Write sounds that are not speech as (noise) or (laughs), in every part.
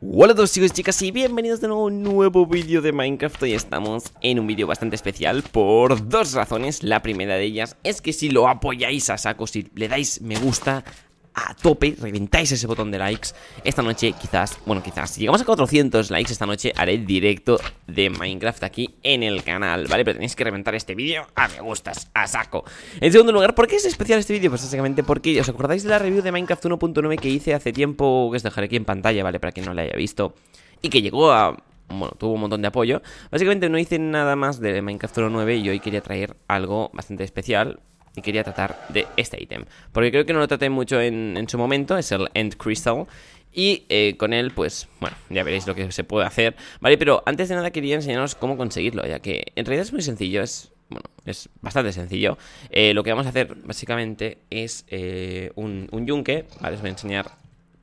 Hola a todos chicos y chicas y bienvenidos de nuevo a un nuevo vídeo de Minecraft Hoy estamos en un vídeo bastante especial por dos razones La primera de ellas es que si lo apoyáis a saco, si le dais me gusta a tope, reventáis ese botón de likes Esta noche quizás, bueno quizás, si llegamos a 400 likes esta noche haré directo de Minecraft aquí en el canal, ¿vale? Pero tenéis que reventar este vídeo a me gustas, a saco En segundo lugar, ¿por qué es especial este vídeo? Pues básicamente porque, ¿os acordáis de la review de Minecraft 1.9 que hice hace tiempo? Que os dejaré aquí en pantalla, ¿vale? Para quien no la haya visto y que llegó a bueno, tuvo un montón de apoyo. Básicamente no hice nada más de Minecraft 1.9 y hoy quería traer algo bastante especial y quería tratar de este ítem. Porque creo que no lo traté mucho en, su momento, es el End Crystal. Y eh, con él, pues, bueno, ya veréis lo que se puede hacer, ¿vale? Pero antes de nada quería enseñaros cómo conseguirlo, ya que en realidad es muy sencillo, es... Bueno, es bastante sencillo. Eh, lo que vamos a hacer básicamente es eh, un, un yunque, ¿vale? Os voy a enseñar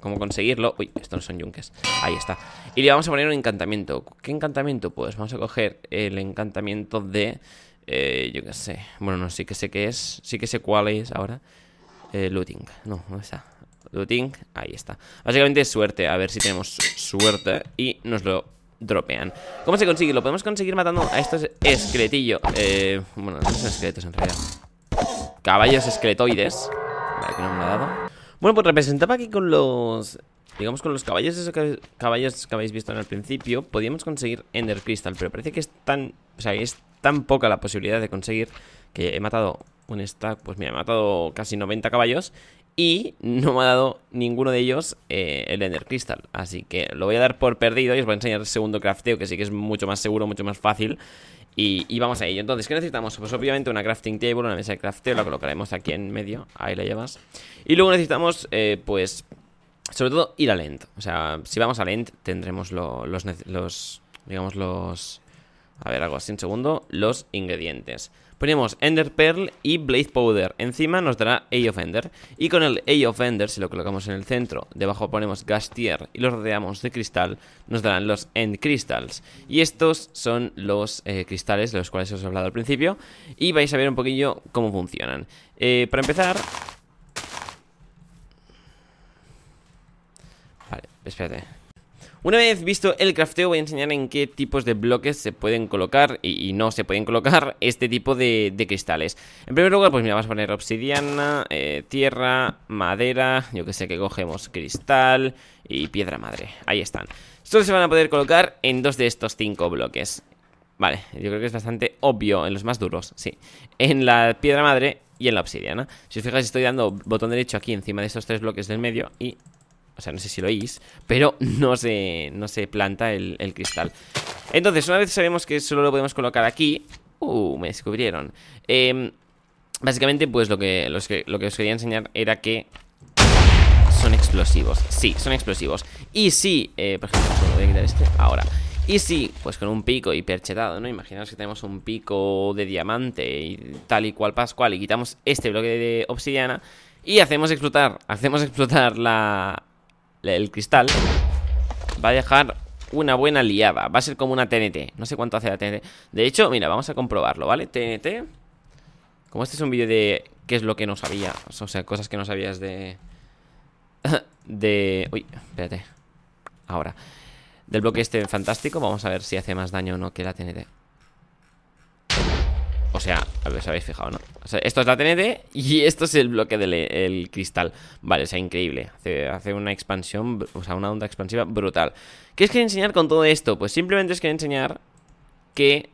cómo conseguirlo. Uy, estos no son yunques. Ahí está. Y le vamos a poner un encantamiento. ¿Qué encantamiento? Pues vamos a coger el encantamiento de... Eh, yo qué sé. Bueno, no, sí que sé qué es. Sí que sé cuál es ahora. Eh, looting. No, no está. Looting. Ahí está. Básicamente es suerte. A ver si tenemos suerte. Y nos lo dropean. ¿Cómo se consigue? Lo podemos conseguir matando a estos esqueletillos. Eh, bueno, no son esqueletos en realidad. Caballos esqueletoides. Vale, que no me lo ha dado. Bueno, pues representaba aquí con los digamos con los caballos esos caballos que habéis visto en el principio, podíamos conseguir Ender Crystal, pero parece que es tan, o sea, es tan poca la posibilidad de conseguir que he matado un stack, pues mira, he matado casi 90 caballos y no me ha dado ninguno de ellos eh, el Ender Crystal. Así que lo voy a dar por perdido y os voy a enseñar el segundo crafteo, que sí que es mucho más seguro, mucho más fácil. Y, vamos a ello. Entonces, ¿qué necesitamos? Pues obviamente una crafting table, una mesa de crafteo, la colocaremos aquí en medio. Ahí la llevas. Y luego necesitamos, eh, pues, sobre todo ir a Lent. O sea, si vamos a Lent tendremos los, los, digamos, los a ver, algo así un segundo, los ingredientes. Ponemos Ender Pearl y Blade Powder. Encima nos dará Eye of Ender. Y con el Eye of Ender, si lo colocamos en el centro, debajo ponemos Gastier y los rodeamos de cristal, nos darán los End Crystals. Y estos son los eh, cristales de los cuales os he hablado al principio. Y vais a ver un poquillo cómo funcionan. Eh, para empezar... Vale, espérate. Una vez visto el crafteo voy a enseñar en qué tipos de bloques se pueden colocar y, no se pueden colocar (laughs) este tipo de, cristales. En primer lugar, pues mira, vamos a poner obsidiana, eh, tierra, madera, yo que sé que cogemos cristal y piedra madre. Ahí están. Solo se van a poder colocar en dos de estos cinco bloques. Vale, yo creo que es bastante obvio en los más duros, sí. En la piedra madre y en la obsidiana. Si os fijáis, estoy dando botón derecho aquí encima de estos tres bloques del medio y o sea, no sé si lo oís, pero (laughs) no se, no se planta el, cristal. Entonces, una vez sabemos que solo lo podemos colocar aquí... Uh, me descubrieron. Em, básicamente, pues lo que, lo que os quería enseñar era que son explosivos. Sí, son explosivos. Y si, eh, por ejemplo, voy a quitar este ahora. Y si, pues con un pico hiperchetado, ¿no? Imaginaos que tenemos un pico de diamante y tal y cual pascual y quitamos este bloque de obsidiana y hacemos explotar, hacemos explotar la, el cristal Va a dejar una buena liada Va a ser como una TNT No sé cuánto hace la TNT De hecho, mira, vamos a comprobarlo, ¿vale? TNT Como este es un vídeo de qué es lo que no sabía O sea, cosas que no sabías de... (laughs) de... Uy, espérate Ahora Del bloque este fantástico Vamos a ver si hace más daño o no que la TNT o sea, a ver, os habéis fijado, ¿no? O sea, esto es la TNT y (laughs) esto es el bloque del cristal. Vale, o sea, increíble. Hace, hace, una expansión, o sea, una onda expansiva brutal. ¿Qué os quería enseñar con todo esto? Pues simplemente os quería enseñar que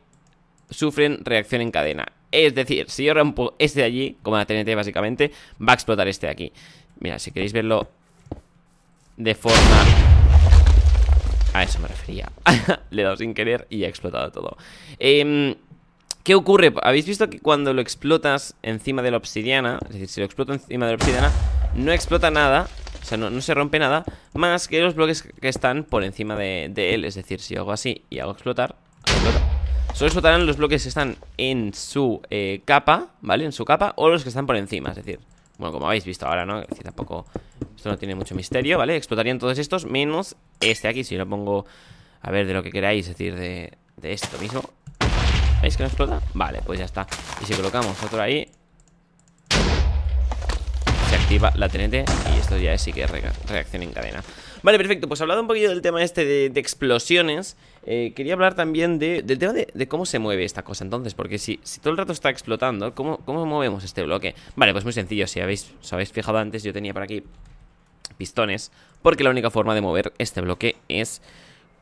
sufren reacción en cadena. Es decir, si yo rompo este de allí, como la TNT básicamente, va a explotar este de aquí. Mira, si queréis verlo de forma... A eso me refería. (laughs) Le he dado sin querer y ha explotado todo. Eh, ¿Qué ocurre? Habéis visto que cuando lo explotas encima de la obsidiana Es decir, si lo exploto encima de la obsidiana No explota nada O sea, no, se rompe nada Más que los bloques que están por encima de, él Es decir, si hago así y hago explotar Solo explotarán los bloques que están en su eh, capa ¿Vale? En su capa O los que están por encima Es decir, bueno, como habéis visto ahora, ¿no? Es decir, tampoco... Esto no tiene mucho misterio, ¿vale? Explotarían todos estos menos este aquí Si lo pongo... A ver, de lo que queráis, es decir, de esto mismo ¿Veis que no explota? Vale, pues ya está Y si colocamos otro ahí Se activa la TNT Y esto ya sí que reacción en cadena Vale, perfecto, pues hablado un poquito del tema este de, explosiones eh, Quería hablar también del tema de, cómo se mueve esta cosa entonces Porque si, todo el rato está explotando, ¿cómo, ¿cómo movemos este bloque? Vale, pues muy sencillo, si habéis, os habéis fijado antes Yo tenía por aquí pistones Porque la única forma de mover este bloque es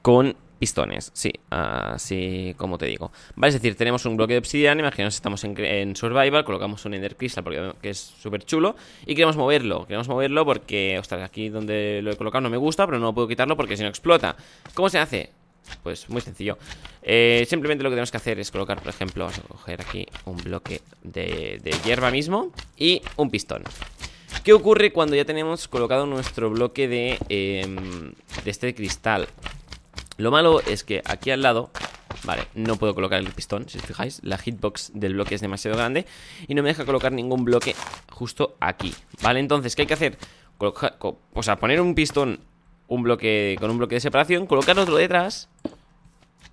con pistones, sí, así como te digo. Vale, es decir, tenemos un bloque de obsidiana, imaginaos estamos en, Survival, colocamos un Ender Crystal porque que es súper chulo y queremos moverlo, queremos moverlo porque, ostras, aquí donde lo he colocado no me gusta, pero no puedo quitarlo porque si no explota. ¿Cómo se hace? Pues muy sencillo. Eh, simplemente lo que tenemos que hacer es colocar, por ejemplo, vamos a coger aquí un bloque de, hierba mismo y un pistón. ¿Qué ocurre cuando ya tenemos colocado nuestro bloque de em, este cristal? Lo malo es que aquí al lado Vale, no puedo colocar el pistón, si os fijáis La hitbox del bloque es demasiado grande Y no me deja colocar ningún bloque justo aquí Vale, entonces, ¿qué hay que hacer? o sea, poner un pistón un bloque Con un bloque de separación Colocar otro detrás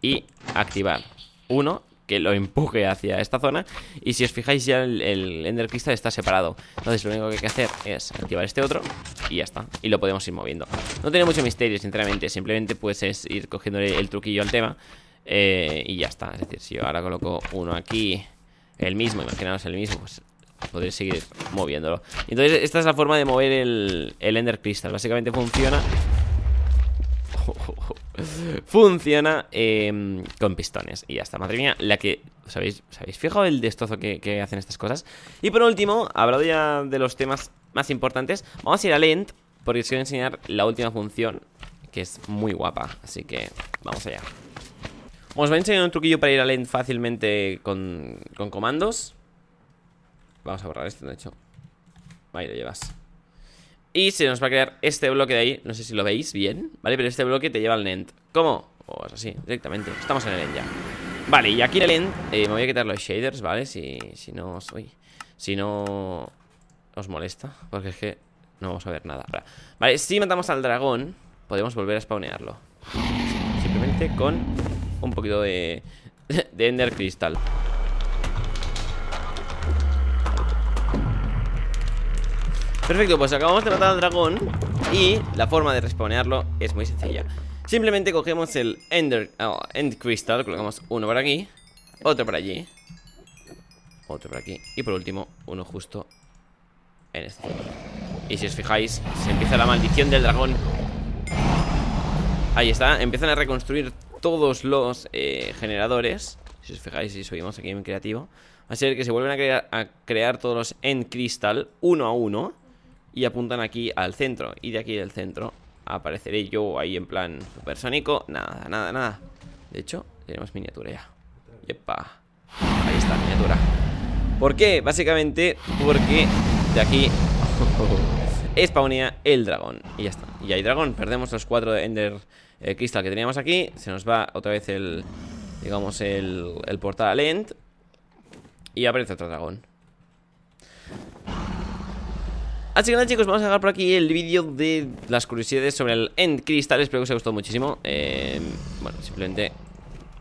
Y activar Uno que lo empuje hacia esta zona. Y si os fijáis ya el, Ender Crystal está separado. Entonces lo único que hay que hacer es activar este otro y ya está. Y lo podemos ir moviendo. No tiene mucho misterio, sinceramente. Simplemente pues es ir cogiendo el truquillo al tema. Eh, y ya está. Es decir, si yo ahora coloco uno aquí, el mismo, imaginaos el mismo, pues podréis seguir moviéndolo. Entonces, esta es la forma de mover el, el Ender Crystal. Básicamente funciona funciona em, con pistones. Y ya está, madre mía, la que... ¿Sabéis sabéis el destrozo que, hacen estas cosas? Y por último, hablado ya de los temas más importantes, vamos a ir a Lent, porque os a enseñar la última función, que es muy guapa. Así que vamos allá. Os voy a enseñar un truquillo para ir a Lent fácilmente con, con comandos. Vamos a borrar este de hecho. Ahí lo llevas. Y se nos va a crear este bloque de ahí No sé si lo veis bien, ¿vale? Pero este bloque te lleva al end ¿Cómo? Pues así, directamente Estamos en el end ya Vale, y aquí en el end eh, Me voy a quitar los shaders, ¿vale? Si, si no os... si no os molesta Porque es que no vamos a ver nada Vale, si matamos al dragón Podemos volver a spawnearlo Simplemente con un poquito de, (laughs) de Ender Crystal Perfecto, pues acabamos de matar al dragón Y la forma de respawnearlo es muy sencilla Simplemente cogemos el oh, End Crystal, colocamos uno por aquí Otro por allí Otro por aquí Y por último, uno justo en este Y si os fijáis, se empieza la maldición del dragón Ahí está, empiezan a reconstruir todos los eh, generadores Si os fijáis, si subimos aquí en creativo Va a ser que se vuelven a, a crear todos los End Crystal uno a uno y apuntan aquí al centro. Y de aquí del centro apareceré yo ahí en plan supersónico. Nada, nada, nada. De hecho, tenemos miniatura ya. Yepa. Ahí está, miniatura. ¿Por qué? Básicamente porque de aquí spawnía (laughs) el dragón. Y ya está. Y hay dragón. Perdemos los cuatro de Ender eh, Crystal que teníamos aquí. Se nos va otra vez el, digamos, el, el portal End. Y aparece otro dragón. Así que nada chicos, vamos a dejar por aquí el vídeo de las curiosidades sobre el End Crystal Espero que os haya gustado muchísimo eh, Bueno, simplemente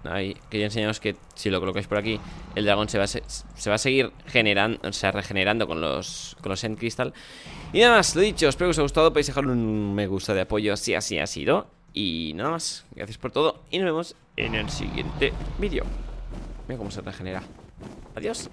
ahí quería enseñaros que si lo colocáis por aquí El dragón se va a, se, va a seguir generando, regenerando con los, con los End Crystal Y nada más, lo dicho, espero que os haya gustado Podéis dejar un me gusta de apoyo, así así ha sido Y nada más, gracias por todo Y nos vemos en el siguiente vídeo Mira cómo se regenera Adiós